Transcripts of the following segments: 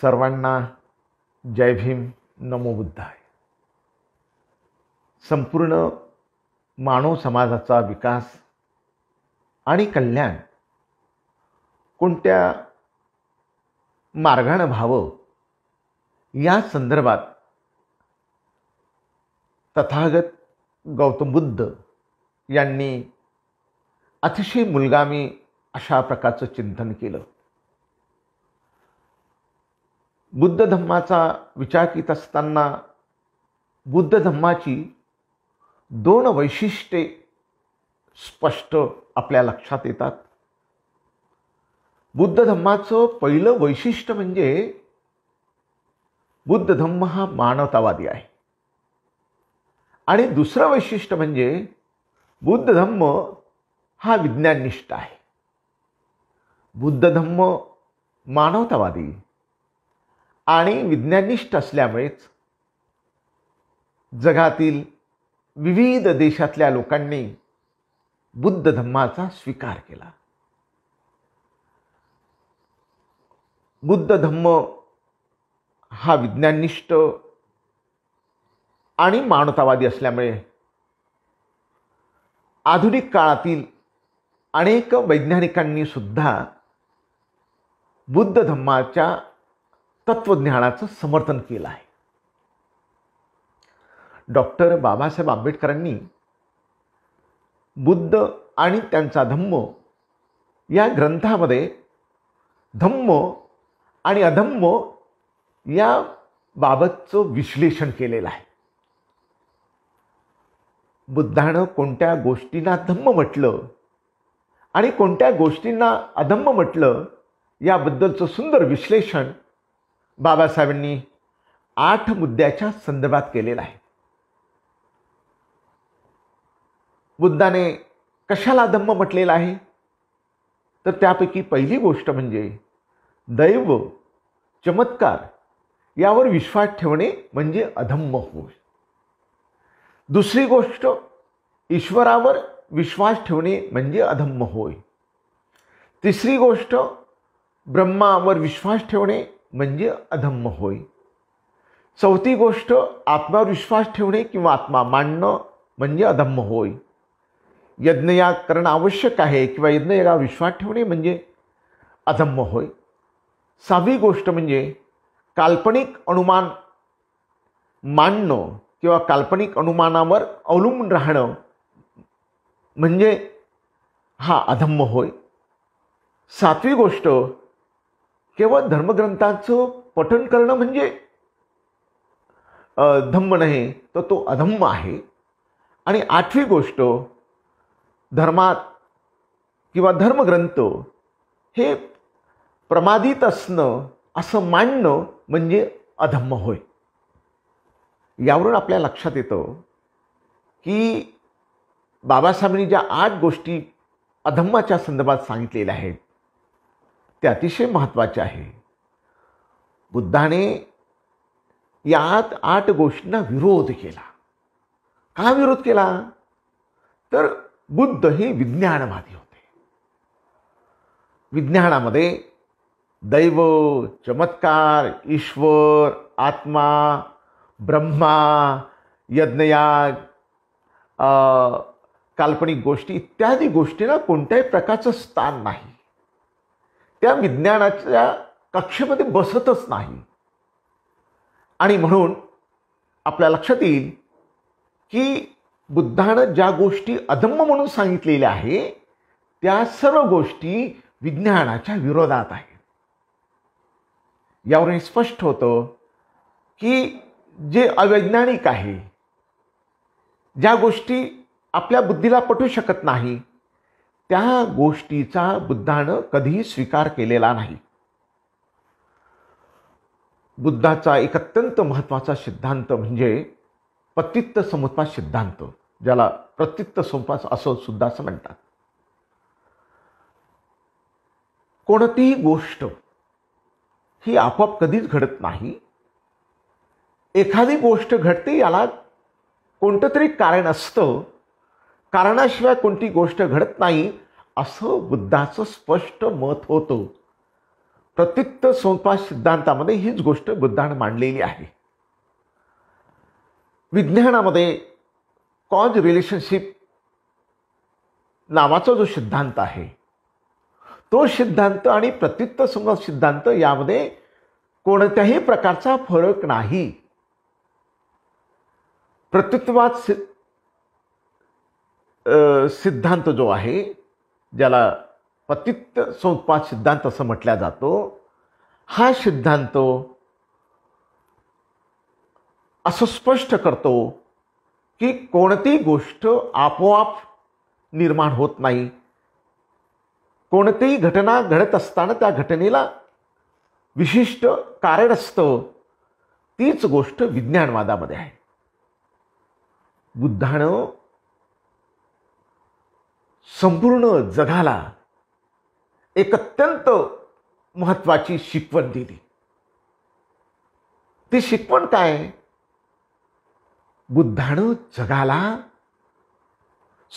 सर्वांना जय भीम नमो बुद्धाय संपूर्ण मानव समाजाचा विकास आणि कल्याण कोणत्या मार्गानं व्हावं या संदर्भात तथागत गौतम बुद्ध यांनी अतिशय मुलगामी अशा प्रकारचं चिंतन केलं बुद्ध धम्माचा विचार करीत असताना बुद्ध धम्माची दोन वैशिष्ट्ये स्पष्ट आपल्या लक्षात येतात बुद्ध धम्माचं पहिलं वैशिष्ट्य म्हणजे बुद्ध धम्म हा मानवतावादी आहे आणि दुसरं वैशिष्ट्य म्हणजे बुद्ध धम्म हा विज्ञाननिष्ठ आहे बुद्ध धम्म मानवतावादी आणि विज्ञानिष्ठ असल्यामुळेच जगातील विविध देशातल्या लोकांनी बुद्ध धम्माचा स्वीकार केला बुद्ध धम्म हा विज्ञाननिष्ठ आणि मानवतावादी असल्यामुळे आधुनिक काळातील अनेक वैज्ञानिकांनी सुद्धा बुद्ध धम्माच्या तत्वज्ञानाचं समर्थन केलं आहे डॉक्टर बाबासाहेब आंबेडकरांनी बुद्ध आणि त्यांचा धम्म या ग्रंथामध्ये धम्म आणि अधम्म या बाबतचं विश्लेषण केलेलं आहे बुद्धानं कोणत्या गोष्टींना धम्म म्हटलं आणि कोणत्या गोष्टींना अधम्म म्हटलं याबद्दलचं सुंदर विश्लेषण बाबासाहेबांनी आठ मुद्द्याच्या संदर्भात केलेला आहे बुद्धाने कशाला धम्म म्हटलेला आहे तर त्यापैकी पहिली गोष्ट म्हणजे दैव चमत्कार यावर विश्वास ठेवणे म्हणजे अधम्म होय दुसरी गोष्ट ईश्वरावर विश्वास ठेवणे म्हणजे अधम्म होय तिसरी गोष्ट ब्रह्मावर विश्वास ठेवणे म्हणजे अधम्म होय चौथी गोष्ट आत्मावर विश्वास ठेवणे किंवा आत्मा मांडणं म्हणजे अधम्म होय यज्ञयाग करणं आवश्यक आहे किंवा यज्ञयागावर विश्वास ठेवणे म्हणजे अधम्म होय सहावी गोष्ट म्हणजे काल्पनिक अनुमान मांडणं किंवा काल्पनिक अनुमानावर अवलंबून राहणं म्हणजे हा अधम्म होय सातवी गोष्ट केवळ धर्मग्रंथांचं पठण करणं म्हणजे धम्म नाही तर तो अधम्म आहे आणि आठवी गोष्ट धर्मात किंवा धर्मग्रंथ हे प्रमादित असणं असं मांडणं म्हणजे अधम्म होय यावरून आपल्या लक्षात येतं की बाबासाहेबांनी ज्या आठ गोष्टी अधम्माच्या संदर्भात सांगितलेल्या आहेत ते अतिशय महत्त्वाचे आहे बुद्धाने यात आठ गोष्टींना विरोध केला का विरोध केला तर बुद्ध हे विज्ञानवादी होते विज्ञानामध्ये दैव चमत्कार ईश्वर आत्मा ब्रह्मा यज्ञयाग काल्पनिक गोष्टी इत्यादी गोष्टीला कोणत्याही प्रकारचं स्थान नाही त्या विज्ञानाच्या कक्षेमध्ये बसतच नाही आणि म्हणून आपल्या लक्षात येईल की बुद्धानं ज्या गोष्टी अधम्म म्हणून सांगितलेल्या आहे त्या सर्व गोष्टी विज्ञानाच्या विरोधात आहेत यावरून स्पष्ट होतं की जे अवैज्ञानिक आहे ज्या गोष्टी आपल्या बुद्धीला पटू शकत नाही त्या गोष्टीचा बुद्धानं कधीही स्वीकार केलेला नाही बुद्धाचा एक अत्यंत महत्त्वाचा सिद्धांत म्हणजे पतित्त समुत्पाद सिद्धांत ज्याला प्रतित्त समुपास असं सुद्धा असं म्हणतात कोणतीही गोष्ट ही आपोआप कधीच घडत नाही एखादी गोष्ट घडते याला कोणतं तरी कारण असतं कारणाशिवाय कोणती गोष्ट घडत नाही असं बुद्धाचं स्पष्ट मत होतं प्रत्युत्त संपास सिद्धांतामध्ये हीच गोष्ट बुद्धानं मांडलेली आहे विज्ञानामध्ये कॉज रिलेशनशिप नावाचा जो सिद्धांत आहे तो सिद्धांत आणि प्रत्युत्त संवाद सिद्धांत यामध्ये कोणत्याही प्रकारचा फरक नाही सिद्ध सिद्धांत जो आहे ज्याला पतित संपात सिद्धांत असं म्हटला जातो हा सिद्धांत असं स्पष्ट करतो की कोणती गोष्ट आपोआप निर्माण होत नाही कोणतीही घटना घडत असताना त्या घटनेला विशिष्ट कारण असतं तीच गोष्ट विज्ञानवादामध्ये आहे बुद्धानं संपूर्ण जगाला एक अत्यंत महत्त्वाची शिकवण दिली ती शिकवण काय बुद्धानं जगाला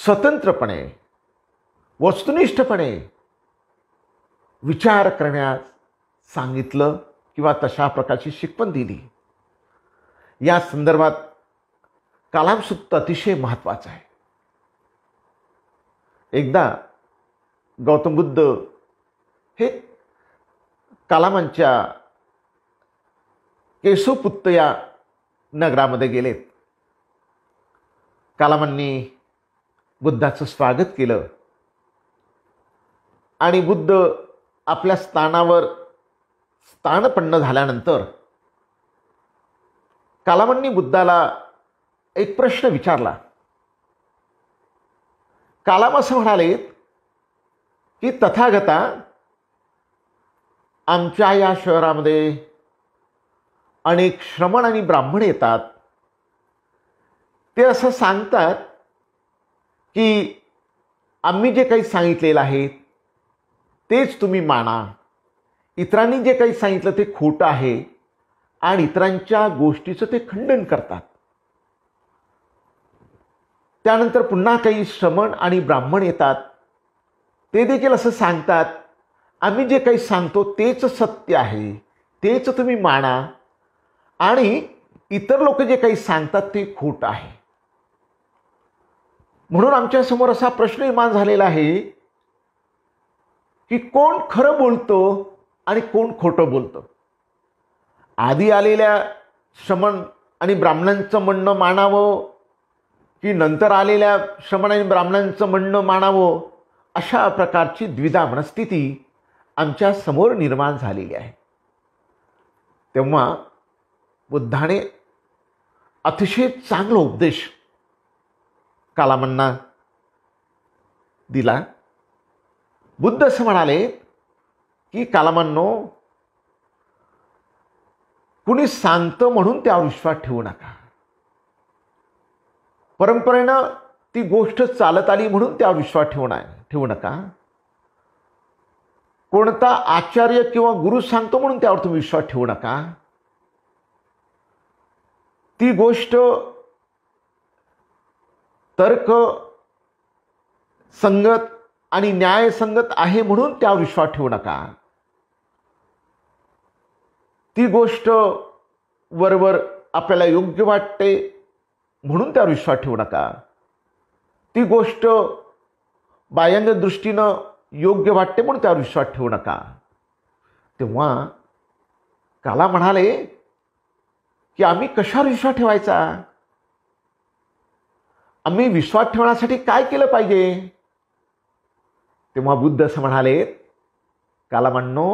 स्वतंत्रपणे वस्तुनिष्ठपणे विचार करण्यास सांगितलं किंवा तशा प्रकारची शिकवण दिली या संदर्भात कालामसुक्त अतिशय महत्वाचं आहे एकदा गौतम बुद्ध हे कालामांच्या केशवपुत्त या नगरामध्ये गेलेत कालामांनी बुद्धाचं स्वागत केलं आणि बुद्ध आपल्या स्थानावर स्थानपन्न झाल्यानंतर कालामांनी बुद्धाला एक प्रश्न विचारला कालाम असं म्हणाले की तथागता आमच्या या शहरामध्ये अनेक श्रमण आणि ब्राह्मण येतात ते असं सांगतात की आम्ही जे काही सांगितलेलं आहे तेच तुम्ही माना इतरांनी जे काही सांगितलं ते खोटं आहे आणि इतरांच्या गोष्टीचं ते खंडन करतात त्यानंतर पुन्हा काही श्रमण आणि ब्राह्मण येतात ते देखील असं सांगतात आम्ही जे काही सांगतो तेच सत्य आहे तेच तुम्ही माना आणि इतर लोक जे काही सांगतात ते खोट आहे म्हणून आमच्यासमोर असा प्रश्न निर्माण झालेला आहे की कोण खरं बोलतो आणि कोण खोटं बोलतं आधी आलेल्या श्रमण आणि ब्राह्मणांचं म्हणणं मानावं की नंतर आलेल्या श्रमणांनी ब्राह्मणांचं म्हणणं मानावं अशा प्रकारची द्विधा मनस्थिती आमच्या समोर निर्माण झालेली आहे तेव्हा बुद्धाने अतिशय चांगला उपदेश कालामांना दिला बुद्ध असं म्हणाले की कालामांनो कुणी सांगतं म्हणून त्यावर विश्वास ठेवू नका परंपरेनं ती गोष्ट चालत आली म्हणून त्या विश्वास ठेवणार ठेवू नका कोणता आचार्य किंवा गुरु सांगतो म्हणून त्यावर तुम्ही विश्वास ठेवू नका ती गोष्ट तर्क संगत आणि न्यायसंगत आहे म्हणून त्या विश्वास ठेवू नका ती गोष्ट वरवर आपल्याला योग्य वाटते म्हणून त्यावर विश्वास ठेवू नका ती गोष्ट बाह्यांग दृष्टीनं योग्य वाटते म्हणून त्यावर विश्वास ठेवू नका तेव्हा काला म्हणाले की आम्ही कशावर विश्वास ठेवायचा आम्ही विश्वास ठेवण्यासाठी काय केलं पाहिजे तेव्हा बुद्ध असं म्हणाले काला म्हणणो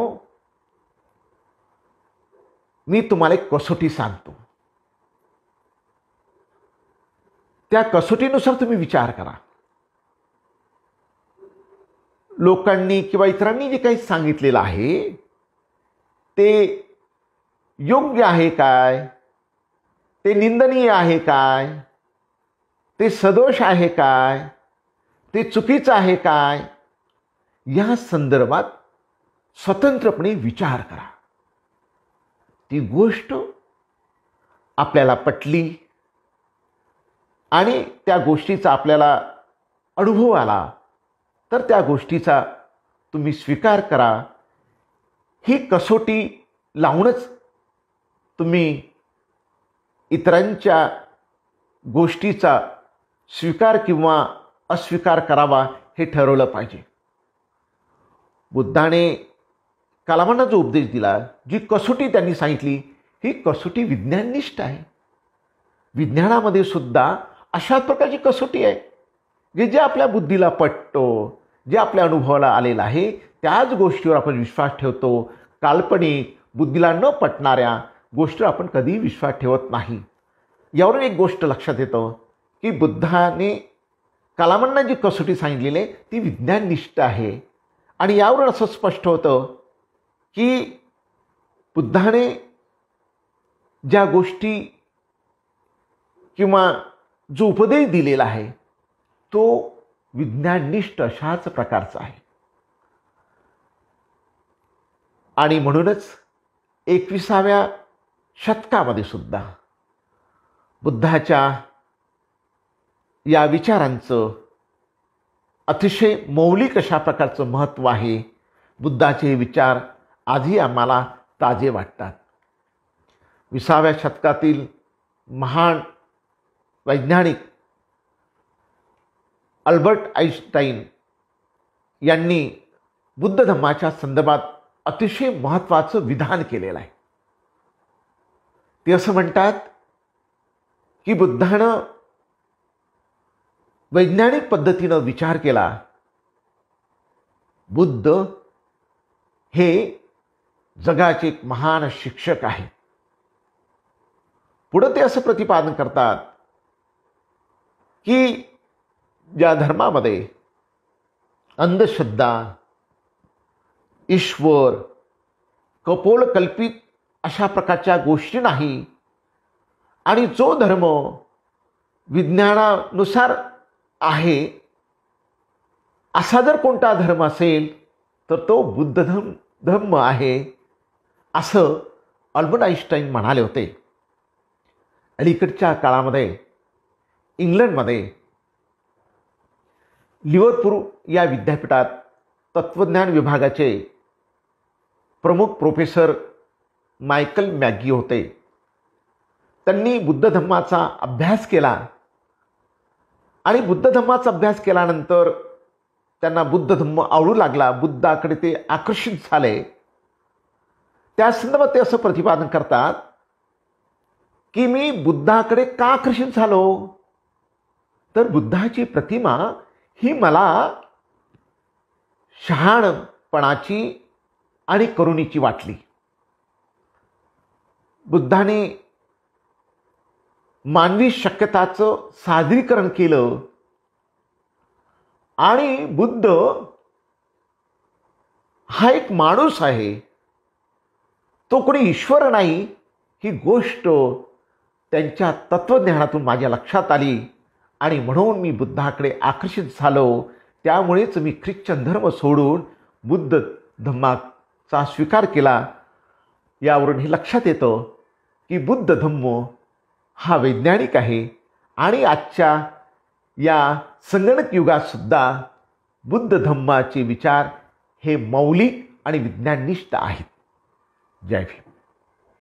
मी तुम्हाला एक कसोटी सांगतो त्या कसोटीनुसार तुम्ही विचार करा लोकांनी किंवा इतरांनी जे काही सांगितलेलं आहे ते योग्य आहे काय ते निंदनीय आहे काय ते सदोष आहे काय ते चुकीचं आहे काय या संदर्भात स्वतंत्रपणे विचार करा ती गोष्ट आपल्याला पटली आणि त्या गोष्टीचा आपल्याला अनुभव आला तर त्या गोष्टीचा तुम्ही स्वीकार करा ही कसोटी लावूनच तुम्ही इतरांच्या गोष्टीचा स्वीकार किंवा अस्वीकार करावा हे ठरवलं पाहिजे बुद्धाने कलामांना जो उपदेश दिला जी कसोटी त्यांनी सांगितली ही कसोटी विज्ञाननिष्ठ आहे विज्ञानामध्ये सुद्धा अशा प्रकारची कसोटी आहे की जे आपल्या बुद्धीला पटतो जे आपल्या अनुभवाला आलेलं आहे त्याच गोष्टीवर आपण विश्वास ठेवतो काल्पनिक बुद्धीला न पटणाऱ्या गोष्टीवर आपण कधीही विश्वास ठेवत नाही यावरून एक गोष्ट लक्षात येतं की बुद्धाने कलामांना जी कसोटी सांगितलेली आहे ती विज्ञाननिष्ठ आहे आणि यावरून असं स्पष्ट होतं की बुद्धाने ज्या गोष्टी किंवा जो उपदेश दिलेला आहे तो विज्ञाननिष्ठ अशाच प्रकारचा आहे आणि म्हणूनच एकविसाव्या शतकामध्ये सुद्धा बुद्धाच्या या विचारांचं अतिशय मौलिक अशा प्रकारचं महत्त्व आहे बुद्धाचे विचार आजही आम्हाला ताजे वाटतात विसाव्या शतकातील महान वैज्ञानिक अल्बर्ट आईन्स्टाईन यांनी बुद्ध धर्माच्या संदर्भात अतिशय महत्त्वाचं विधान केलेलं आहे ते असं म्हणतात की बुद्धानं वैज्ञानिक पद्धतीनं विचार केला बुद्ध हे जगाचे एक महान शिक्षक आहे पुढं ते असं प्रतिपादन करतात की ज्या धर्मामध्ये अंधश्रद्धा ईश्वर कपोलकल्पित अशा प्रकारच्या गोष्टी नाही आणि जो धर्म विज्ञानानुसार आहे असा जर कोणता धर्म असेल तर तो बुद्ध धर्म धर्म आहे असं अल्बर्ट आईन्स्टाईन म्हणाले होते अलीकडच्या काळामध्ये इंग्लंडमध्ये लिव्हरपूर या विद्यापीठात तत्त्वज्ञान विभागाचे प्रमुख प्रोफेसर मायकल मॅगी होते त्यांनी बुद्ध धम्माचा अभ्यास केला आणि बुद्ध धम्माचा अभ्यास केल्यानंतर त्यांना बुद्ध धम्म आवडू लागला बुद्धाकडे ते आकर्षित झाले त्या संदर्भात ते असं प्रतिपादन करतात की मी बुद्धाकडे का आकर्षित झालो तर बुद्धाची प्रतिमा ही मला शहाणपणाची आणि करुणीची वाटली बुद्धाने मानवी शक्यताचं सादरीकरण केलं आणि बुद्ध हा एक माणूस आहे तो कोणी ईश्वर नाही ही गोष्ट त्यांच्या तत्त्वज्ञानातून माझ्या लक्षात आली आणि म्हणून मी बुद्धाकडे आकर्षित झालो त्यामुळेच मी ख्रिश्चन धर्म सोडून बुद्ध धम्माचा स्वीकार केला यावरून हे लक्षात येतं की बुद्ध धम्म हा वैज्ञानिक आहे आणि आजच्या या संगणक युगातसुद्धा बुद्ध धम्माचे विचार हे मौलिक आणि विज्ञाननिष्ठ आहेत जय भीम